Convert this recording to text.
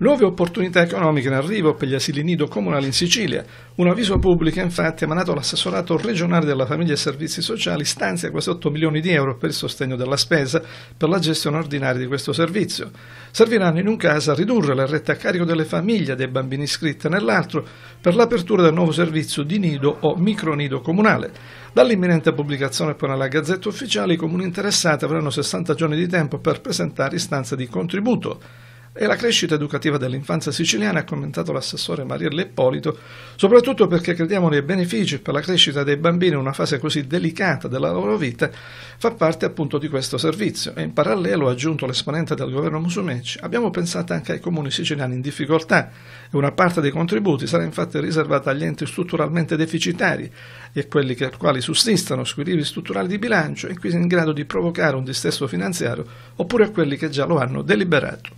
Nuove opportunità economiche in arrivo per gli asili nido comunali in Sicilia. Un avviso pubblico infatti emanato all'assessorato regionale della famiglia e servizi sociali stanzia quasi 8 milioni di euro per il sostegno della spesa per la gestione ordinaria di questo servizio. Serviranno in un caso a ridurre la retta a carico delle famiglie dei bambini iscritti e nell'altro per l'apertura del nuovo servizio di nido o micronido comunale. Dall'imminente pubblicazione poi nella Gazzetta Ufficiale i comuni interessati avranno 60 giorni di tempo per presentare istanze di contributo e la crescita educativa dell'infanzia siciliana, ha commentato l'assessore Maria Leppolito, soprattutto perché crediamo nei benefici per la crescita dei bambini in una fase così delicata della loro vita, fa parte appunto di questo servizio. E in parallelo, ha aggiunto l'esponente del governo Musumeci, abbiamo pensato anche ai comuni siciliani in difficoltà e una parte dei contributi sarà infatti riservata agli enti strutturalmente deficitari e a quelli che, quali sussistono squilibri strutturali di bilancio e quindi in grado di provocare un dissesto finanziario oppure a quelli che già lo hanno deliberato.